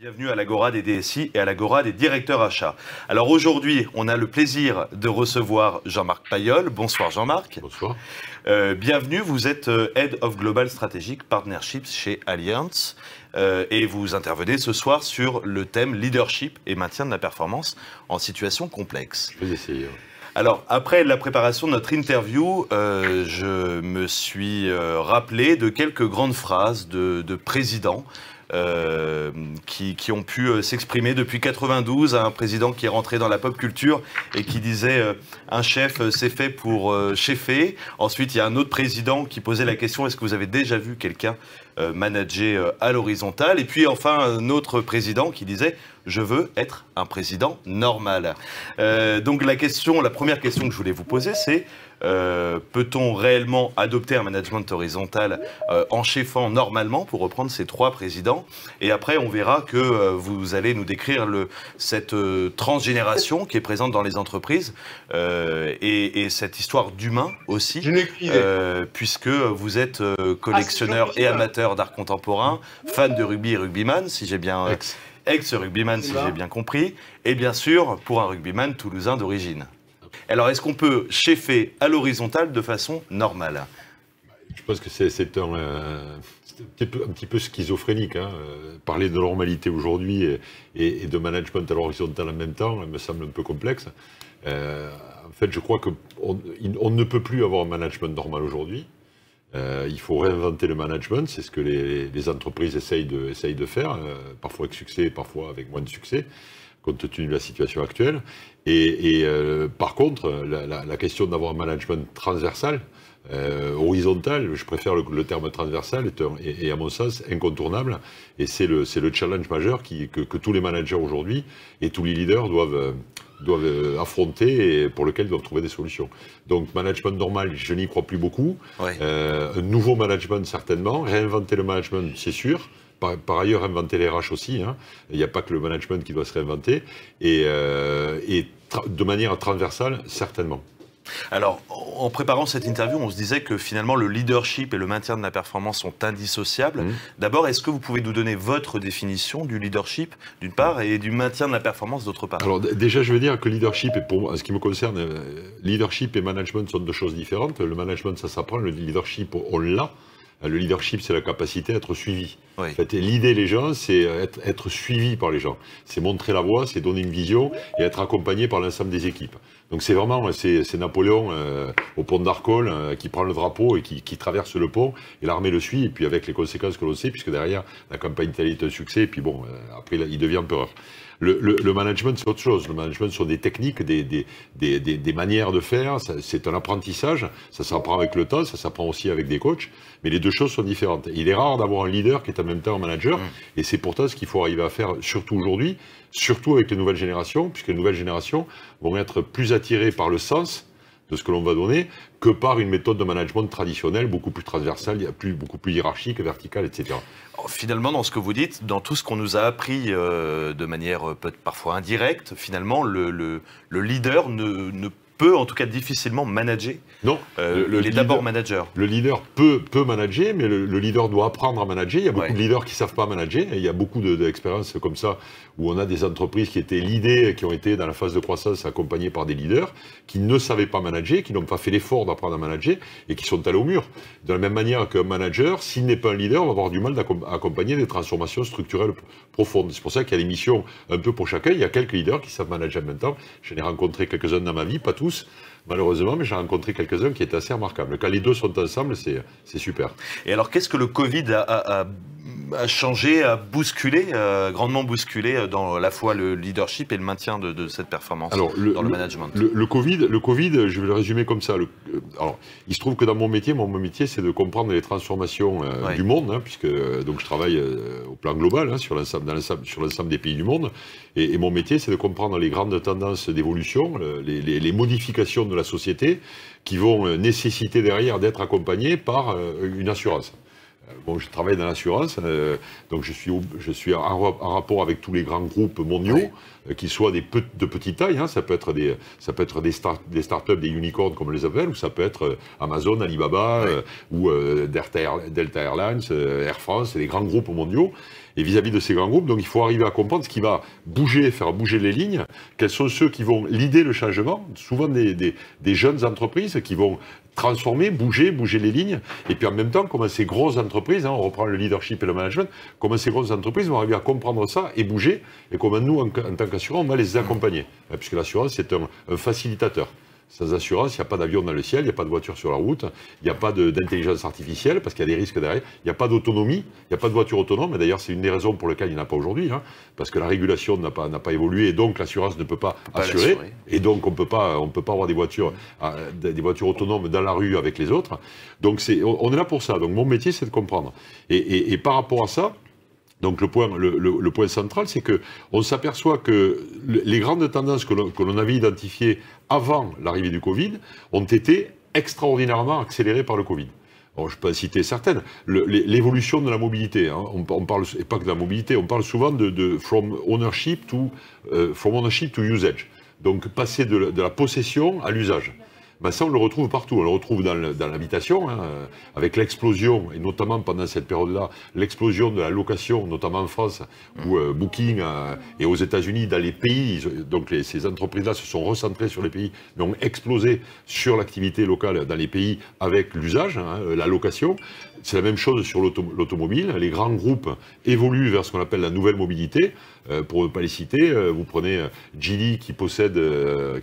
Bienvenue à l'Agora des DSI et à l'Agora des directeurs achats. Alors aujourd'hui, on a le plaisir de recevoir Jean-Marc Payol. Bonsoir Jean-Marc. Bonsoir. Euh, bienvenue, vous êtes euh, Head of Global Strategic Partnerships chez Allianz euh, et vous intervenez ce soir sur le thème leadership et maintien de la performance en situation complexe. Je vais essayer. Alors, après la préparation de notre interview, je me suis rappelé de quelques grandes phrases de, de présidents euh, qui, ont pu euh, s'exprimer depuis 92 à hein, un président qui est rentré dans la pop culture et qui disait euh, un chef c'est fait pour chefer. Ensuite, il y a un autre président qui posait la question est-ce que vous avez déjà vu quelqu'un manager à l'horizontale Et puis enfin, un autre président qui disait je veux être un président normal. donc la question, la première question que je voulais vous poser, c'est euh, peut-on réellement adopter un management horizontal euh, en chefant normalement pour reprendre ces trois présidents Et après, on verra que euh, vous allez nous décrire le, cette transgénération qui est présente dans les entreprises et, cette histoire d'humain aussi, puisque vous êtes collectionneur ah, et amateur d'art contemporain, fan de rugby et rugbyman, si j'ai bien ex-rugbyman, si j'ai bien compris, et bien sûr, pour un rugbyman toulousain d'origine. Alors, est-ce qu'on peut cheffer à l'horizontale de façon normale Je pense que c'est un, petit peu schizophrénique. Hein. Euh, parler de normalité aujourd'hui et, de management à l'horizontale en même temps me semble un peu complexe. Euh, en fait, je crois qu'on on ne peut plus avoir un management normal aujourd'hui. Euh, il faut réinventer le management, c'est ce que les, entreprises essayent de, faire, parfois avec succès, parfois avec moins de succès compte tenu de la situation actuelle. Et, euh, par contre, la, question d'avoir un management transversal, euh, horizontal, je préfère le, terme transversal, est, à mon sens incontournable. Et c'est le, challenge majeur qui, que, tous les managers aujourd'hui et tous les leaders doivent, euh, doivent affronter et pour lequel ils doivent trouver des solutions. Donc management normal, je n'y crois plus beaucoup. Un nouveau management certainement, réinventer le management, c'est sûr par, ailleurs inventer les RH aussi. Hein. Il n'y a pas que le management qui doit se réinventer. Et, euh, de manière transversale, certainement. Alors, en préparant cette interview, on se disait que finalement le leadership et le maintien de la performance sont indissociables. Mmh. D'abord, est-ce que vous pouvez nous donner votre définition du leadership d'une part et du maintien de la performance d'autre part Alors déjà, je veux dire que leadership, et pour ce qui me concerne, euh, leadership et management sont deux choses différentes. Le management, ça s'apprend, le leadership, on l'a. Le leadership, c'est la capacité à être suivi. En fait, l'idée, les gens, c'est être, être, suivi par les gens. C'est montrer la voie, c'est donner une vision et être accompagné par l'ensemble des équipes. Donc c'est vraiment, hein, c'est Napoléon euh, au pont d'Arcole euh, qui prend le drapeau et qui, qui traverse le pont et l'armée le suit et puis avec les conséquences que l'on sait puisque derrière la campagne italienne est un succès et puis bon, euh, après il devient empereur. Le, management, c'est autre chose. Le management, sont des techniques, des, des, des, des manières de faire. C'est un apprentissage. Ça s'apprend avec le temps, ça s'apprend aussi avec des coachs. Mais les deux choses sont différentes. Il est rare d'avoir un leader qui est en même temps un manager. Mm. Et c'est pourtant ce qu'il faut arriver à faire, surtout aujourd'hui, surtout avec les nouvelles générations, puisque les nouvelles générations vont être plus attirées par le sens de ce que l'on va donner que par une méthode de management traditionnelle, beaucoup plus transversale, plus, beaucoup plus hiérarchique, verticale, etc. finalement, dans ce que vous dites, dans tout ce qu'on nous a appris euh, de manière euh, peut parfois indirecte, finalement, le, le, leader ne, ne peut en tout cas difficilement manager. Non, euh, il est d'abord manager. Le leader peut, peut manager, mais le, leader doit apprendre à manager. Il y a beaucoup de leaders qui ne savent pas manager. Hein. il y a beaucoup d'expériences comme ça où on a des entreprises qui étaient l'idée qui ont été dans la phase de croissance accompagnées par des leaders qui ne savaient pas manager, qui n'ont pas fait l'effort d'apprendre à manager et qui sont allés au mur. De la même manière qu'un manager, s'il n'est pas un leader, va avoir du mal d'accompagner des transformations structurelles profondes. C'est pour ça qu'il y a des missions un peu pour chacun. Il y a quelques leaders qui savent manager en même temps. J'en ai rencontré quelques-uns dans ma vie, pas tous malheureusement, mais j'ai rencontré quelques-uns qui étaient assez remarquables. Quand les deux sont ensemble, c'est super. Et alors, qu'est-ce que le Covid a a changé, a bousculé, euh, grandement bousculer euh, dans la fois le leadership et le maintien de, cette performance dans le, management le, Covid, le je vais le résumer comme ça. Euh, alors, il se trouve que dans mon métier, mon, métier, c'est de comprendre les transformations du monde, hein, puisque donc, je travaille au plan global hein, sur l'ensemble des pays du monde. Et, mon métier, c'est de comprendre les grandes tendances d'évolution, les modifications de la société qui vont nécessiter derrière d'être accompagnées par une assurance. Euh, je travaille dans l'assurance, euh, donc je suis, je suis en, rapport avec tous les grands groupes mondiaux, euh, qu'ils soient des de petite taille, hein. ça peut être des, ça peut être des, des startups, des unicorns comme on les appelle, ou ça peut être Amazon, Alibaba, ou Delta, Airlines, Air France, les grands groupes mondiaux. Et vis-à-vis de ces grands groupes, donc il faut arriver à comprendre ce qui va bouger, faire bouger les lignes, quels sont ceux qui vont l'idée le changement, souvent des jeunes entreprises qui vont transformer, bouger, bouger les lignes. Et puis en même temps, comment ces grosses entreprises, hein, on reprend le leadership et le management, comment ces grosses entreprises vont arriver à comprendre ça et bouger, et comment nous, en, tant qu'assurants, on va les accompagner. Hein, puisque l'assurance, c'est un facilitateur. Sans assurance, il n'y a pas d'avion dans le ciel, il n'y a pas de voiture sur la route, il n'y a pas d'intelligence artificielle, parce qu'il y a des risques derrière, il n'y a pas d'autonomie, il n'y a pas de voiture autonome, et d'ailleurs c'est une des raisons pour lesquelles il n'y en a pas aujourd'hui, hein, parce que la régulation n'a pas, pas évolué, et donc l'assurance ne peut pas, assurer, et donc on ne peut pas avoir des voitures, ah, des voitures autonomes dans la rue avec les autres. Donc on est là pour ça, donc mon métier c'est de comprendre. et par rapport à ça, donc le point, central, c'est que on s'aperçoit que les grandes tendances que l'on avait identifiées avant l'arrivée du Covid ont été extraordinairement accélérées par le Covid. je peux citer certaines. L'évolution de la mobilité, hein. on, parle, pas que de la mobilité, on parle souvent de, from, ownership to, euh, ownership to usage. Donc passer de la possession à l'usage ben ça on le retrouve partout. On le retrouve dans l'habitation, hein, euh, avec l'explosion, et notamment pendant cette période-là, l'explosion de la location, notamment en France, où euh, Booking euh, et aux États-Unis, dans les pays, donc ces entreprises-là se sont recentrées sur les pays, mais ont explosé sur l'activité locale dans les pays avec l'usage, hein, la location. C'est la même chose sur l'automobile. Les grands groupes évoluent vers ce qu'on appelle la nouvelle mobilité. Euh, pour ne pas les citer, euh, vous prenez euh, Geely qui possède,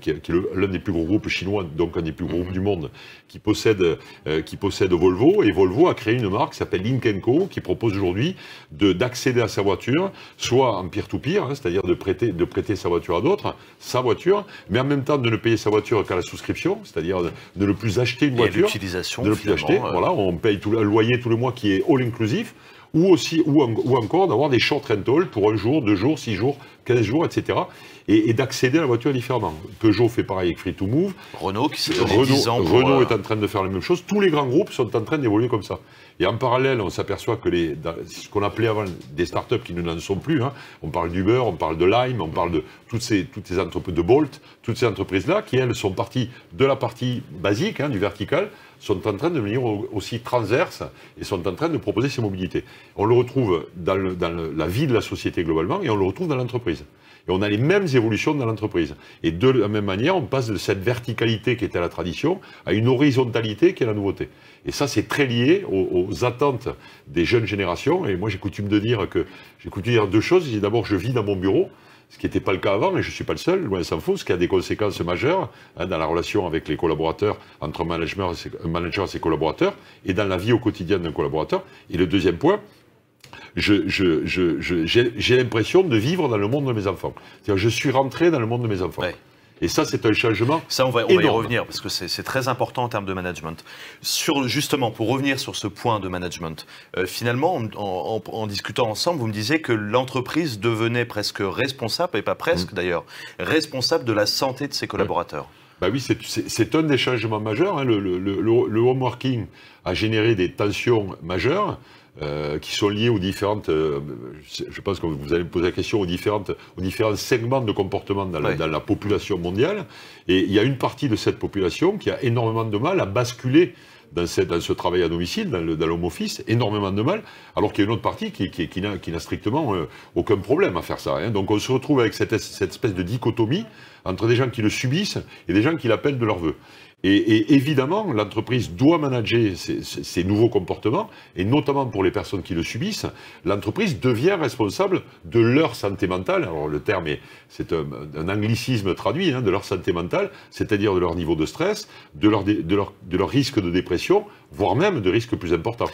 qui, est l'un des plus gros groupes chinois, donc un des plus gros groupes mhm. du monde, qui possède, qui possède Volvo. Et Volvo a créé une marque qui s'appelle Linkenco, qui propose aujourd'hui d'accéder à sa voiture, soit en peer-to-peer, hein, c'est-à-dire de prêter, de prêter sa voiture à d'autres, sa voiture, mais en même temps de ne payer sa voiture qu'à la souscription, c'est-à-dire de ne plus acheter une voiture. de ne plus acheter. Voilà, on paye tout le loyer tout le mois qui est all-inclusif ou, aussi, ou, encore d'avoir des short rental pour un jour, deux jours, six jours, quinze jours, etc. Et, d'accéder à la voiture différemment. Peugeot fait pareil avec Free to Move. Renault qui s'est euh, Renault, Renault euh, est en train de faire la même chose. Tous les grands groupes sont en train d'évoluer comme ça. Et en parallèle, on s'aperçoit que ce qu'on appelait avant des startups qui ne n'en sont plus, hein, on parle d'Uber, on parle de Lime, on parle de toutes ces, toutes ces entreprises, de Bolt, toutes ces entreprises-là, qui elles sont parties de la partie basique, hein, du vertical, sont en train de devenir aussi transverses et sont en train de proposer ces mobilités. On le retrouve dans, la vie de la société globalement et on le retrouve dans l'entreprise. Et on a les mêmes évolutions dans l'entreprise. Et de la même manière, on passe de cette verticalité qui était la tradition à une horizontalité qui est la nouveauté. Et ça, c'est très lié aux, aux, attentes des jeunes générations. Et moi, j'ai coutume de dire que j'ai coutume de dire deux choses. D'abord, je vis dans mon bureau ce qui n'était pas le cas avant, et je ne suis pas le seul, loin s'en faut, ce qui a des conséquences majeures hein, dans la relation avec les collaborateurs, entre un euh, manager et ses collaborateurs, et dans la vie au quotidien d'un collaborateur. Et le deuxième point, j'ai l'impression de vivre dans le monde de mes enfants. je suis rentré dans le monde de mes enfants. Et ça, c'est un changement. Ça, on va, on va y revenir parce que c'est très important en termes de management. Sur, justement, pour revenir sur ce point de management, euh, finalement, en, discutant ensemble, vous me disiez que l'entreprise devenait presque responsable, et pas presque mm. d'ailleurs, responsable de la santé de ses mm. collaborateurs. Bah oui, c'est un des changements majeurs. Hein, le, le, le, le homeworking a généré des tensions majeures. Euh, qui sont liées aux différentes, euh, je pense que vous allez me poser la question, aux, différentes, aux différents segments de comportement dans la, population mondiale. Et il y a une partie de cette population qui a énormément de mal à basculer dans, cette, dans ce travail à domicile, dans le, office, énormément de mal, alors qu'il y a une autre partie qui, qui, n'a, strictement euh, aucun problème à faire ça. Hein. Donc on se retrouve avec cette, cette espèce de dichotomie entre des gens qui le subissent et des gens qui l'appellent de leur vœu. Et, évidemment, l'entreprise doit manager ces, nouveaux comportements, et notamment pour les personnes qui le subissent, l'entreprise devient responsable de leur santé mentale. Alors le terme, c'est un, anglicisme traduit, hein, de leur santé mentale, c'est-à-dire de leur niveau de stress, de leur, de, de leur risque de dépression, voire même de risques plus importants.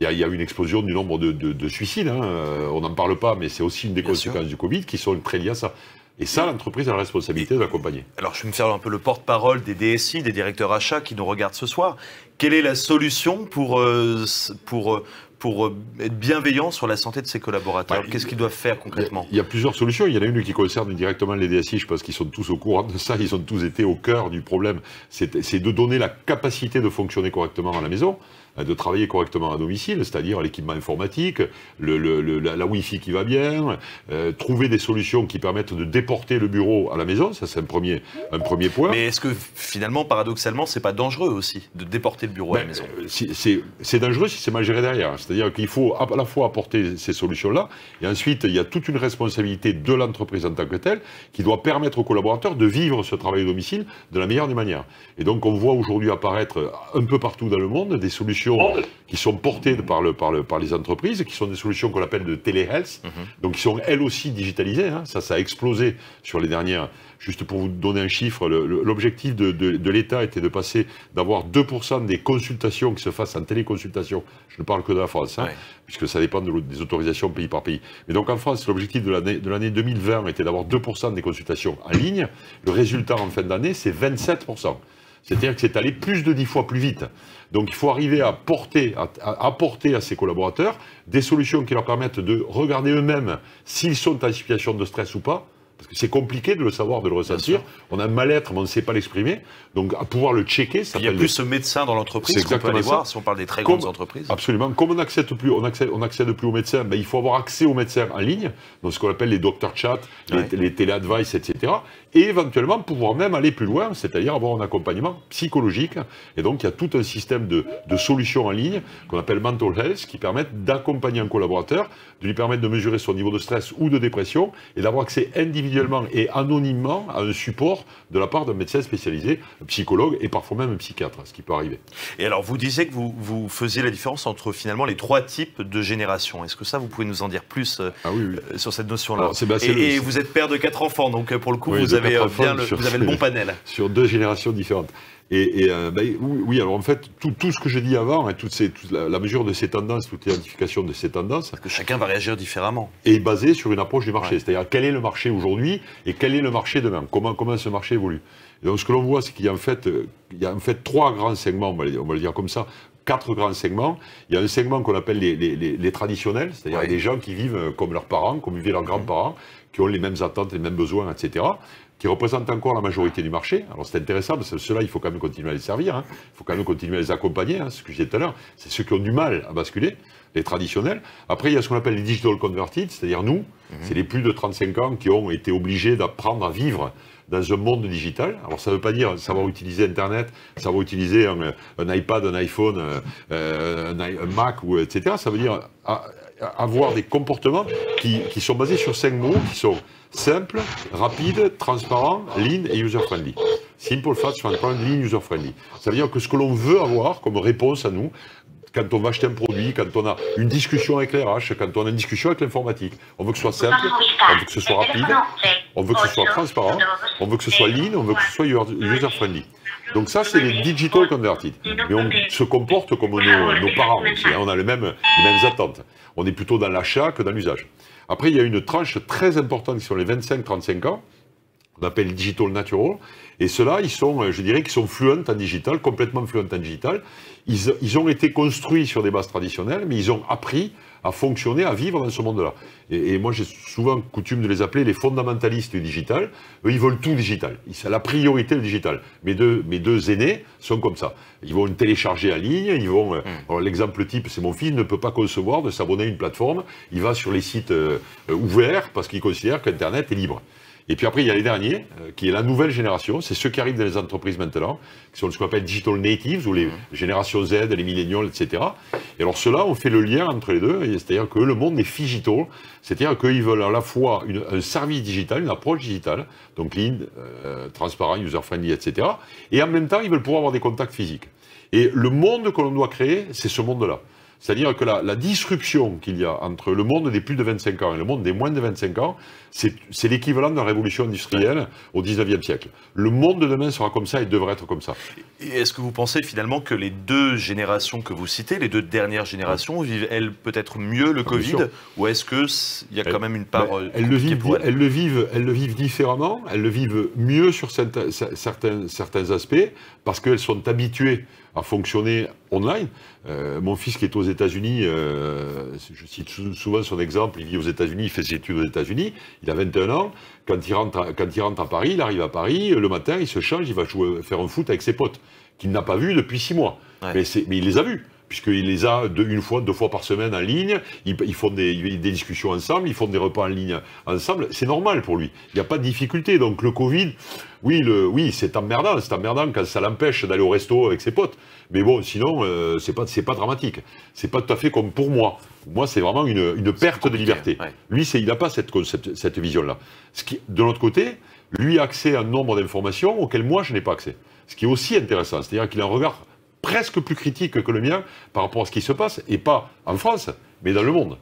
Il y, a, une explosion du nombre de, suicides. Hein, on n'en parle pas, mais c'est aussi une des conséquences du Covid qui sont très liées à ça. Et ça, l'entreprise a la responsabilité de l'accompagner. Alors, je vais me faire un peu le porte-parole des DSI, des directeurs achats qui nous regardent ce soir. Quelle est la solution pour, euh, pour, euh, pour euh, être bienveillant sur la santé de ses collaborateurs bah, Qu'est-ce qu'ils doivent faire concrètement Il y a plusieurs solutions. Il y en a une qui concerne directement les DSI. Je pense qu'ils sont tous au courant de ça. Ils ont tous été au cœur du problème. C'est de donner la capacité de fonctionner correctement à la maison. Euh, de travailler correctement à domicile, c'est-à-dire l'équipement informatique, le, la, Wi-Fi qui va bien, euh, trouver des solutions qui permettent de déporter le bureau à la maison, ça c'est un premier, un premier point. Mais est-ce que finalement, paradoxalement, c'est pas dangereux aussi de déporter le bureau à la ben, maison euh, C'est dangereux si c'est mal géré derrière. C'est-à-dire qu'il faut à la fois apporter ces solutions-là, et ensuite il y a toute une responsabilité de l'entreprise en tant que telle qui doit permettre aux collaborateurs de vivre ce travail à domicile de la meilleure des manières. Et donc on voit aujourd'hui apparaître un peu partout dans le monde des solutions qui sont portées par, par, les entreprises, qui sont des solutions qu'on appelle de téléhealth, mhm. donc qui sont elles aussi digitalisées. Hein. Ça, ça a explosé sur les dernières. Juste pour vous donner un chiffre, l'objectif de, l'État était de passer d'avoir 2% des consultations qui se fassent en téléconsultation. Je ne parle que de la France, hein, puisque ça dépend des autorisations pays par pays. Mais donc en France, l'objectif de l'année 2020 était d'avoir 2% des consultations en ligne. Le résultat en fin d'année, c'est 27%. C'est-à-dire que c'est allé plus de dix fois plus vite. Donc il faut arriver à, porter, apporter à ses collaborateurs des solutions qui leur permettent de regarder eux-mêmes s'ils sont en situation de stress ou pas, parce que c'est compliqué de le savoir, de le ressentir. On a un mal-être, mais on ne sait pas l'exprimer. Donc, à pouvoir le checker, ça Il n'y a plus ce médecin dans l'entreprise qu'on peut aller voir si on parle des très grandes entreprises. Absolument. Comme on n'accède plus, on accède, on accède plus aux médecins, ben, il faut avoir accès aux médecins en ligne, dans ce qu'on appelle les doctor chat, les, télé téléadvice, etc. Et éventuellement, pouvoir même aller plus loin, c'est-à-dire avoir un accompagnement psychologique. Et donc, il y a tout un système de, de solutions en ligne qu'on appelle mental health qui permettent d'accompagner un collaborateur, de lui permettre de mesurer son niveau de stress ou de dépression et d'avoir accès individuel individuellement et anonymement à un support de la part d'un médecin spécialisé, un psychologue et parfois même un psychiatre, ce qui peut arriver. Et alors, vous disiez que vous, vous faisiez la différence entre finalement les trois types de générations. Est-ce que ça, vous pouvez nous en dire plus euh, ah euh, sur cette notion-là Et, vous êtes père de quatre enfants, donc euh, pour le coup, vous, avez, bien le, vous avez le bon panel. Sur deux générations différentes. Et, euh, ben, oui, alors en fait, tout, ce que j'ai dit avant, hein, la, mesure de ces tendances, toute l'identification de ces tendances. Parce que chacun va réagir différemment. Est basé sur une approche du marché. C'est-à-dire, quel est le marché aujourd'hui et quel est le marché demain comment, ce marché évolue et donc, ce que l'on voit, c'est qu'il en euh, y a en fait trois grands segments, on va, le dire comme ça quatre grands segments. Il y a un segment qu'on appelle les, traditionnels, c'est-à-dire les gens qui vivent euh, comme leurs parents, comme vivaient leurs grands-parents, qui ont les mêmes attentes, les mêmes besoins, etc., qui représentent encore la majorité du marché. Alors c'est intéressant, parce que ceux-là, il faut quand même continuer à les servir, hein. il faut quand même continuer à les accompagner, hein, ce que j'ai tout à l'heure, c'est ceux qui ont du mal à basculer, les traditionnels. Après, il y a ce qu'on appelle les digital converted, c'est-à-dire nous, mhm. c'est les plus de 35 ans qui ont été obligés d'apprendre à vivre dans un monde digital. Alors ça ne veut pas dire savoir utiliser Internet, savoir utiliser un, iPad, un iPhone, euh, euh, un, Mac, ou, etc. Ça veut dire avoir des comportements qui, qui, sont basés sur cinq mots qui sont simples, rapides, transparents, lean et user-friendly. Simple, fast, transparent, lean, user-friendly. Ça veut dire que ce que l'on veut avoir comme réponse à nous, quand on va acheter un produit, quand on a une discussion avec les quand on a une discussion avec l'informatique. On veut que ce soit simple, on veut que ce soit rapide, on veut que ce soit transparent, on veut que ce soit lean, on veut que ce soit user-friendly. Donc ça, c'est les digital converted. Mais on se comporte comme ah, nos, nos parents aussi, hein, on a les mêmes attentes. On est plutôt dans l'achat que dans l'usage. Après, il y a une tranche très importante qui sont les 25-35 ans, on appelle digital natural. Et ceux-là, ils sont, euh, je dirais qu'ils sont fluents en digital, complètement fluents en digital. Ils, ont été construits sur des bases traditionnelles, mais ils ont appris à fonctionner, à vivre dans ce monde-là. Et, moi, j'ai souvent coutume de les appeler les fondamentalistes du digital. Eux, ils veulent tout digital. C'est la priorité, le digital. Mes deux, mes deux aînés sont comme ça. Ils vont télécharger en ligne, ils vont... Euh, hmm. L'exemple type, c'est mon fils, ne peut pas concevoir de s'abonner à une plateforme. Il va sur les sites euh, ouverts parce qu'il considère qu'Internet est libre. Et puis après, il y a les derniers, euh, qui est la nouvelle génération. C'est ceux qui arrivent dans les entreprises maintenant, qui sont ce qu'on appelle digital natives, ou les mhm. générations Z, les millennials, etc. Et alors ceux-là, on fait le lien entre les deux, c'est-à-dire que le monde est digital, c'est-à-dire qu'ils veulent à la fois une, un service digital, une approche digitale, donc clean euh, »,« transparent, user-friendly, etc. Et en même temps, ils veulent pouvoir avoir des contacts physiques. Et le monde que l'on doit créer, c'est ce monde-là. C'est-à-dire que la, disruption qu'il y a entre le monde des plus de 25 ans et le monde des moins de 25 ans, c'est l'équivalent de la révolution industrielle au 19e siècle. Le monde de demain sera comme ça et devrait être comme ça. et Est-ce que vous pensez finalement que les deux générations que vous citez, les deux dernières générations, vivent elles peut-être mieux le ah, Covid Ou est-ce qu'il y a quand même une part. Euh, elles, le vivent, elles. le vivent, différemment, elles le vivent mieux sur certains aspects, parce qu'elles sont habituées à fonctionner online. Euh, mon fils qui est aux États-Unis, euh, je cite souvent son exemple, il vit aux États-Unis, il fait ses études aux États-Unis, il a 21 ans. Quand il, rentre à, quand il rentre à Paris, il arrive à Paris, le matin, il se change, il va jouer, faire un foot avec ses potes, qu'il n'a pas vu depuis six mois. Mais, mais il les a vus puisqu'il les a une fois, deux fois par semaine en ligne, ils, font des, discussions ensemble, ils font des repas en ligne ensemble, c'est normal pour lui, il n'y a pas de difficulté. Donc le Covid, oui, oui c'est emmerdant, c'est emmerdant quand ça l'empêche d'aller au resto avec ses potes, mais bon, sinon, euh, ce n'est pas, dramatique, c'est pas tout à fait comme pour moi. Moi, c'est vraiment une, perte de liberté. Lui, il n'a pas cette, vision-là. Ce de l'autre côté, lui a accès à un nombre d'informations auxquelles moi, je n'ai pas accès. Ce qui est aussi intéressant, c'est-à-dire qu'il a un regard presque plus critique que le mien par rapport à ce qui se passe, et pas en France, mais dans le monde.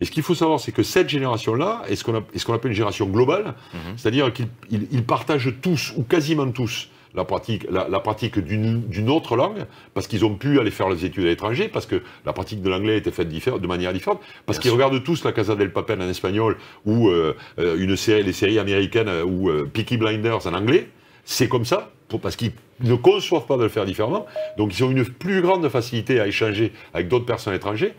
Et ce qu'il faut savoir, c'est que cette génération-là est ce qu'on appelle une génération globale, mhm. c'est-à-dire qu'ils partagent tous, ou quasiment tous, la pratique, la, pratique d'une autre langue, parce qu'ils ont pu aller faire leurs études à l'étranger, parce que la pratique de l'anglais était faite de manière différente, parce qu'ils regardent tous la Casa del Papel en espagnol, ou euh, euh, une série, les séries américaines, euh, ou Peaky Blinders en anglais, c'est comme ça, parce qu'ils ne conçoivent pas de le faire différemment. Donc ils ont une plus grande facilité à échanger avec d'autres personnes étrangères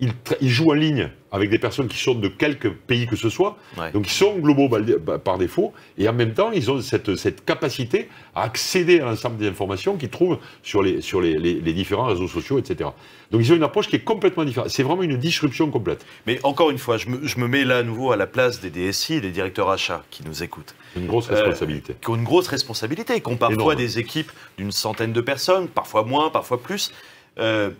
ils, jouent en ligne avec des personnes qui sont de quelques pays que ce soit. Donc ils sont globaux bah, par défaut. Et en même temps, ils ont cette, capacité à accéder à l'ensemble des informations qu'ils trouvent sur, les, sur les, différents réseaux sociaux, etc. Donc ils ont une approche qui est complètement différente. C'est vraiment une disruption complète. Mais encore une fois, je me, mets là à nouveau à la place des DSI, des directeurs achats qui nous écoutent. Une grosse euh, responsabilité. qui ont une grosse responsabilité, qui ont parfois des équipes d'une centaine de personnes, parfois moins, parfois plus. Euh,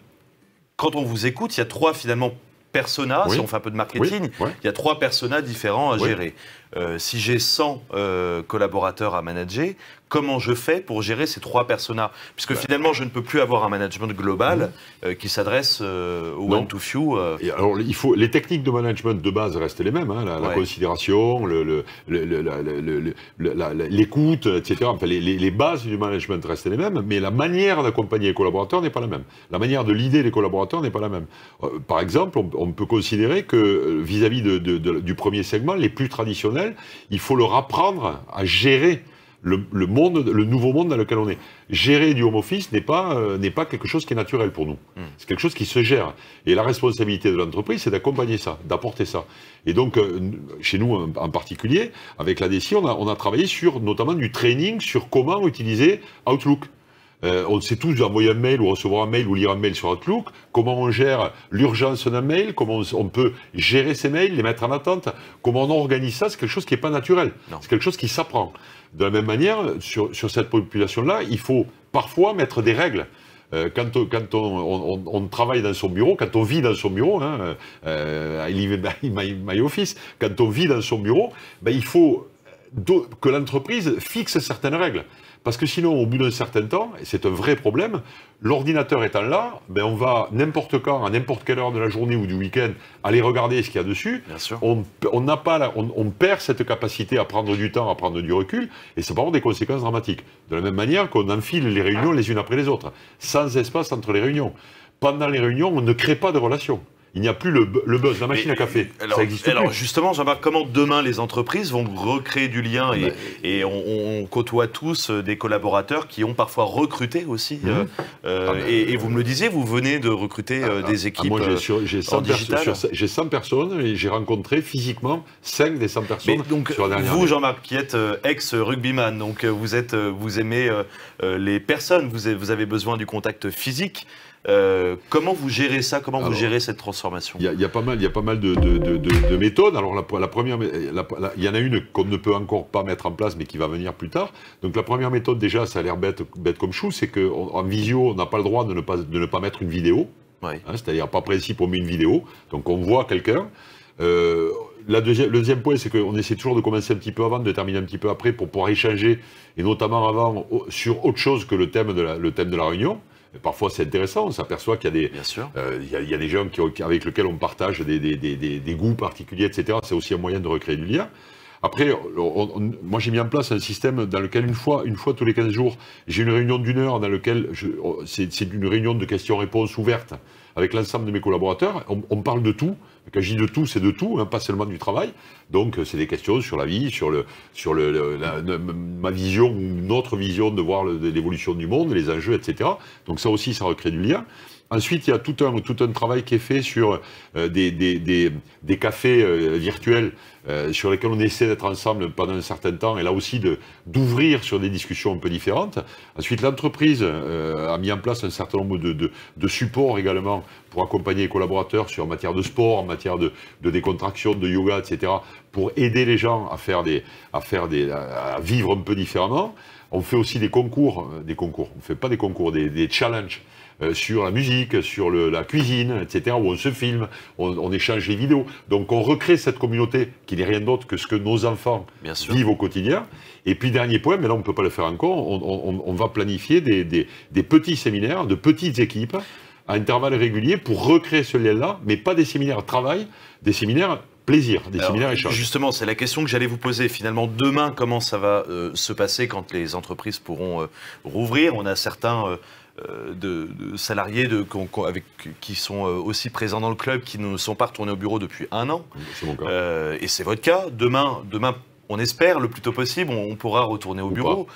quand on vous écoute, il y a trois finalement personas, si on fait un peu de marketing, il y a trois personas différents à gérer. Euh, si j'ai 100 euh, collaborateurs à manager, comment je fais pour gérer ces trois personas Puisque bah. finalement, je ne peux plus avoir un management global euh, qui s'adresse au one to few. alors, il faut, les techniques de management de base restent les mêmes la, considération, l'écoute, etc. Enfin, les, bases du management restent les mêmes, mais la manière d'accompagner les collaborateurs n'est pas la même. La manière de l'idée les collaborateurs n'est pas la même. par exemple, on, peut considérer que vis-à-vis -vis du premier segment, les plus traditionnels, il faut leur apprendre à gérer le, monde, le nouveau monde dans lequel on est. Gérer du home office n'est pas, euh, pas quelque chose qui est naturel pour nous. Hmm. C'est quelque chose qui se gère. Et la responsabilité de l'entreprise, c'est d'accompagner ça, d'apporter ça. Et donc, euh, chez nous en, particulier, avec l'ADC, on a, on a travaillé sur notamment du training sur comment utiliser Outlook. Euh, on sait tous envoyer un mail ou recevoir un mail ou lire un mail sur Outlook. Comment on gère l'urgence d'un mail Comment on, peut gérer ces mails, les mettre en attente Comment on organise ça C'est quelque chose qui n'est pas naturel. C'est quelque chose qui s'apprend. De la même manière, sur, cette population-là, il faut parfois mettre des règles euh, quand, on, travaille dans son bureau, quand on vit dans son bureau, I live in my, office, quand on vit dans son bureau, ben, il faut euh, que l'entreprise fixe certaines règles. Parce que sinon, au bout d'un certain temps, et c'est un vrai problème, l'ordinateur étant là, ben, on va n'importe quand, à n'importe quelle heure de la journée ou du week-end, aller regarder ce qu'il y a dessus. On, pas on, perd cette capacité à prendre du temps, à prendre du recul, et ça peut avoir des conséquences dramatiques. De la même manière qu'on enfile les réunions ah. les unes après les autres, sans espace entre les réunions. Pendant les réunions, on ne crée pas de relations il n'y a plus le, buzz, la machine à café. Euh, alors, ça alors justement, Jean-Marc, comment demain les entreprises vont recréer du lien et, on, côtoie tous euh, des collaborateurs qui ont parfois recruté aussi. Mmh. Euh, ah, et, vous me le disiez, vous venez de recruter ah, ah, des équipes. moi, j'ai 100, personnes et j'ai rencontré physiquement 5 des 100 personnes. donc, sur la vous, Jean-Marc, qui êtes ex-rugbyman, donc vous, êtes, vous aimez les personnes, vous avez besoin du contact physique. Euh, comment vous gérez ça Comment vous gérez cette transformation Il y, a pas mal, il y a pas mal de, méthodes. Alors la, première, il y en a une qu'on ne peut encore pas mettre en place, mais qui va venir plus tard. Donc la première méthode déjà, ça a l'air bête, bête comme chou, c'est qu'en visio, on n'a pas le droit de ne pas, de ne pas mettre une vidéo. Hein, c'est-à-dire pas principe, on met une vidéo, donc on voit quelqu'un. Euh, le deuxième point, c'est qu'on essaie toujours de commencer un petit peu avant, de terminer un petit peu après pour pouvoir échanger, et notamment avant, sur autre chose que le thème de la, le thème de la réunion parfois c'est intéressant, on s'aperçoit qu'il y, a, euh, y, a, des gens avec lesquels on partage des, goûts particuliers, etc. C'est aussi un moyen de recréer du lien. Après, moi j'ai mis en place un système dans lequel une fois, une fois tous les 15 jours, j'ai une réunion d'une heure dans laquelle oh, c'est une réunion de questions-réponses ouvertes avec l'ensemble de mes collaborateurs. On, parle de tout. Quand je dis de tout, c'est de tout, hein, pas seulement du travail. Donc, euh, c'est des questions sur la vie, sur, le, sur le, ma vision ou notre vision de voir l'évolution du monde, les enjeux, etc. Donc, ça aussi, ça recrée du lien. Ensuite, il y a tout un, travail qui est fait sur euh, des, cafés euh, virtuels euh, sur lesquels on essaie d'être ensemble pendant un certain temps, et là aussi d'ouvrir sur des discussions un peu différentes. Ensuite, l'entreprise a mis en place un certain nombre de, supports également pour accompagner les collaborateurs sur en matière de sport, en matière de, décontraction, de yoga, etc., pour aider les gens à, faire des, à, faire des, vivre un peu différemment. On fait aussi des concours, des concours, on ne fait pas des concours, des, des challenges. Euh, sur la musique, sur la cuisine, etc., où on se filme, on, échange les vidéos. Donc on recrée cette communauté qui n'est rien d'autre que ce que nos enfants vivent au quotidien. Et puis dernier point, mais là on ne peut pas le faire encore, on, on, va planifier des, petits séminaires, de petites équipes à intervalles réguliers pour recréer ce lien-là, mais pas des séminaires travail, des séminaires plaisir, des séminaires échange. Justement, c'est la question que j'allais vous poser. Finalement, demain, comment ça va euh, se passer quand les entreprises pourront euh, rouvrir On a certains... Euh, de, salariés qui sont euh, aussi présents dans le club, qui ne sont pas retournés au bureau depuis un an. Euh, et c'est votre cas. Demain, demain, on espère le plus tôt possible, on, pourra retourner au bureau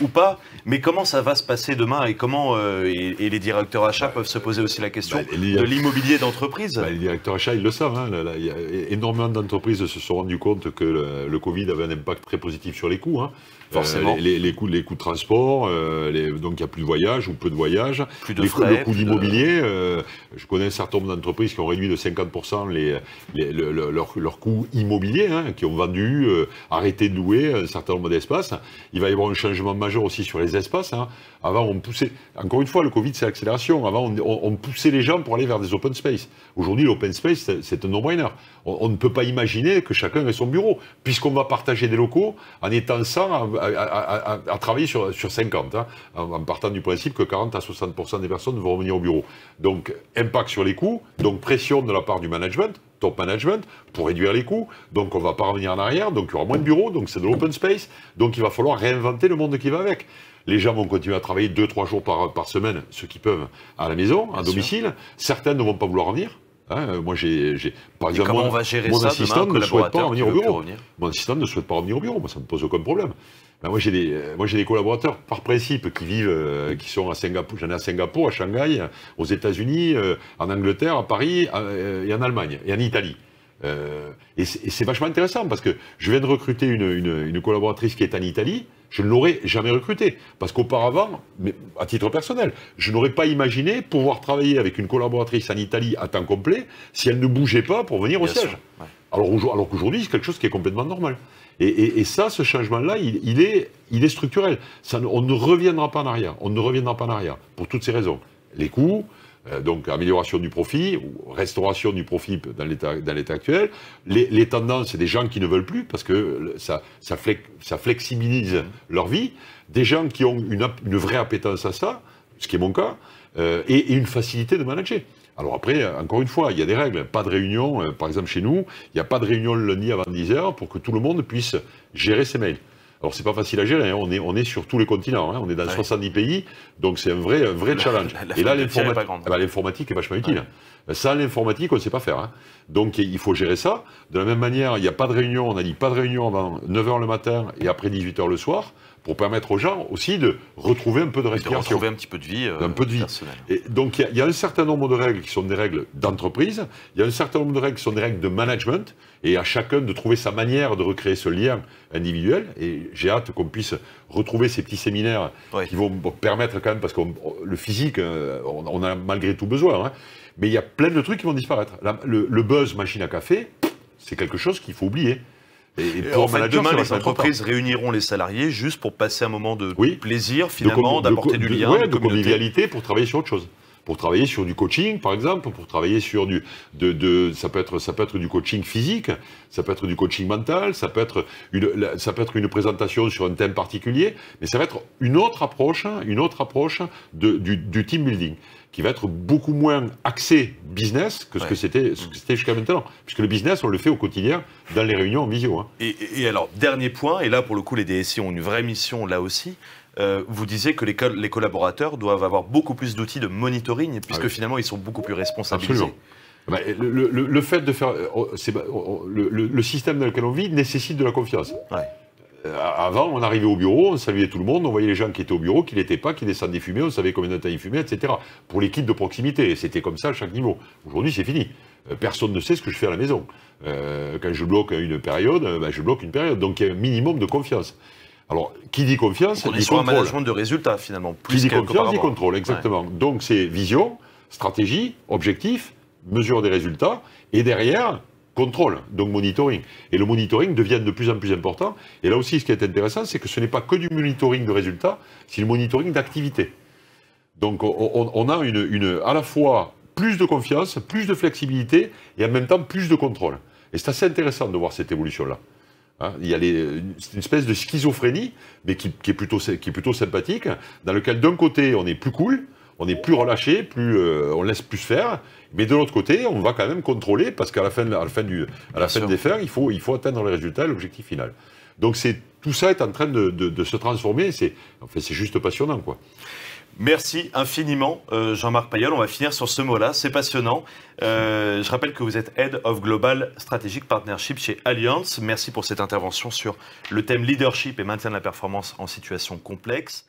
ou pas. Mais comment ça va se passer demain et comment et, les directeurs achats peuvent se poser aussi la question bah, de l'immobilier d'entreprise bah, Les directeurs achats, ils le savent. Hein, y a énormément d'entreprises se sont rendues compte que le, Covid avait un impact très positif sur les coûts. Hein. Euh, Forcément. les, coûts, de transport, euh, donc il n'y a plus de voyages ou peu de voyages. Plus de les frais, le coût d'immobilier, euh, je connais un certain nombre d'entreprises qui ont réduit de 50% les, coûts immobiliers, hein, qui ont vendu, arrêté de louer un certain nombre d'espaces. Il va y avoir un changement majeur aussi sur les espaces. Hein. Avant, on poussait, encore une fois, le Covid, c'est l'accélération. Avant, on, poussait les gens pour aller vers des open space. Aujourd'hui, l'open space, c'est un no-brainer. On, on, ne peut pas imaginer que chacun ait son bureau, puisqu'on va partager des locaux en étant sans à, travailler sur, 50, hein, en, partant du principe que 40 à 60% des personnes vont revenir au bureau. Donc, impact sur les coûts, donc pression de la part du management, top management, pour réduire les coûts. Donc, on ne va pas revenir en arrière, donc il y aura moins de bureaux, donc c'est de l'open space. Donc, il va falloir réinventer le monde qui va avec. Les gens vont continuer à travailler 2-3 jours par, semaine, ceux qui peuvent, à la maison, à domicile. Certains ne vont pas vouloir revenir. Hein. moi, j'ai, par exemple, comment on va gérer assistant ne souhaite pas revenir au bureau. Mon assistant ne souhaite pas revenir au bureau. Moi, ça me pose aucun problème. Ben, euh, moi, j'ai des, collaborateurs, par principe, qui vivent, euh, qui sont à Singapour, j'en ai à Singapour, à Shanghai, aux États-Unis, euh, en Angleterre, à Paris, et en Allemagne, et en Italie. et c'est vachement intéressant parce que je viens de recruter une, collaboratrice qui est en Italie, je ne l'aurais jamais recrutée. Parce qu'auparavant, à titre personnel, je n'aurais pas imaginé pouvoir travailler avec une collaboratrice en Italie à temps complet si elle ne bougeait pas pour venir au siège. Alors, alors qu'aujourd'hui, c'est quelque chose qui est complètement normal. Et, et, ça, ce changement-là, il, est, il est structurel. on ne reviendra pas en arrière. On ne reviendra pas en arrière, pour toutes ces raisons. Les coûts, euh, donc amélioration du profit, ou restauration du profit dans l'état actuel, les, tendances, des gens qui ne veulent plus parce que ça, ça, flexibilise leur vie, des gens qui ont une, vraie appétence à ça, ce qui est mon cas, euh, et une facilité de manager. Alors après, encore une fois, il y a des règles. Pas de réunion, euh, par exemple chez nous, il n'y a pas de réunion le lundi avant 10h pour que tout le monde puisse gérer ses mails. Alors c'est pas facile à gérer, hein. on, est, sur tous les continents, hein. on est dans 70 pays, donc c'est un vrai, challenge. Et là, ah bah, l'informatique est, vachement utile. Ça, l'informatique, on ne sait pas faire. Hein. Donc il faut gérer ça. De la même manière, il n'y a pas de réunion, on a dit pas de réunion avant 9h le matin et après 18h le soir pour permettre aux gens aussi de retrouver un peu de respiration. De retrouver un petit peu de vie. Euh, un peu de vie. Et donc il y, a un certain nombre de règles qui sont des règles d'entreprise, il y a un certain nombre de règles qui sont des règles de management, et à chacun de trouver sa manière de recréer ce lien individuel. Et j'ai hâte qu'on puisse retrouver ces petits séminaires qui vont permettre quand même, parce que le physique, euh, on, a malgré tout besoin. Hein. mais il y a plein de trucs qui vont disparaître. le buzz machine à café, c'est quelque chose qu'il faut oublier. Et, pour, en fait, demain, les entreprises réuniront les salariés juste pour passer un moment de plaisir, finalement, d'apporter du lien, de, convivialité pour travailler sur autre chose pour travailler sur du coaching, par exemple, pour travailler sur du, ça peut être, ça peut être du coaching physique, ça peut être du coaching mental, ça peut être une, ça peut être une présentation sur un thème particulier, mais ça va être une autre approche, une autre approche du team building qui va être beaucoup moins axé business que ce que c'était jusqu'à maintenant. Puisque le business, on le fait au quotidien dans les réunions en visio. Hein. Et, alors, dernier point, et là pour le coup, les DSI ont une vraie mission là aussi. Euh, vous disiez que les, les, collaborateurs doivent avoir beaucoup plus d'outils de monitoring, ah puisque finalement, ils sont beaucoup plus responsables. Absolument. Ah bah, le, fait de faire. Euh, oh, oh, oh, le, système dans lequel on vit nécessite de la confiance. Ouais. Euh, avant, on arrivait au bureau, on saluait tout le monde, on voyait les gens qui étaient au bureau, qui n'étaient pas, qui descendaient fumer, on savait combien de temps ils fumaient, etc. Pour l'équipe de proximité, c'était comme ça à chaque niveau. Aujourd'hui, c'est fini. Euh, personne ne sait ce que je fais à la maison. Euh, quand je bloque une période, ben, je bloque une période. Donc il y a un minimum de confiance. Alors, qui dit confiance, on dit un management de résultats, finalement. Plus qui dit confiance, dit contrôle, exactement. Donc c'est vision, stratégie, objectif, mesure des résultats, et derrière, contrôle, donc monitoring. Et le monitoring devient de plus en plus important. Et là aussi, ce qui est intéressant, c'est que ce n'est pas que du monitoring de résultats, c'est le monitoring d'activité. Donc on, a une, à la fois plus de confiance, plus de flexibilité et en même temps plus de contrôle. Et c'est assez intéressant de voir cette évolution-là. Hein, il y a une espèce de schizophrénie, mais qui, est plutôt, qui est plutôt sympathique, dans lequel d'un côté on est plus cool, on est plus relâché, plus, euh, on laisse plus faire. Mais de l'autre côté, on va quand même contrôler parce qu'à la fin, à la fin, du, à la fin des fers, il faut, il faut atteindre les résultats, l'objectif final. Donc c'est tout ça est en train de, se transformer. C'est en c'est juste passionnant, quoi. Merci infiniment, euh, Jean-Marc Payol. On va finir sur ce mot-là. C'est passionnant. Euh, je rappelle que vous êtes Head of Global Strategic Partnership chez alliance Merci pour cette intervention sur le thème leadership et maintien de la performance en situation complexe.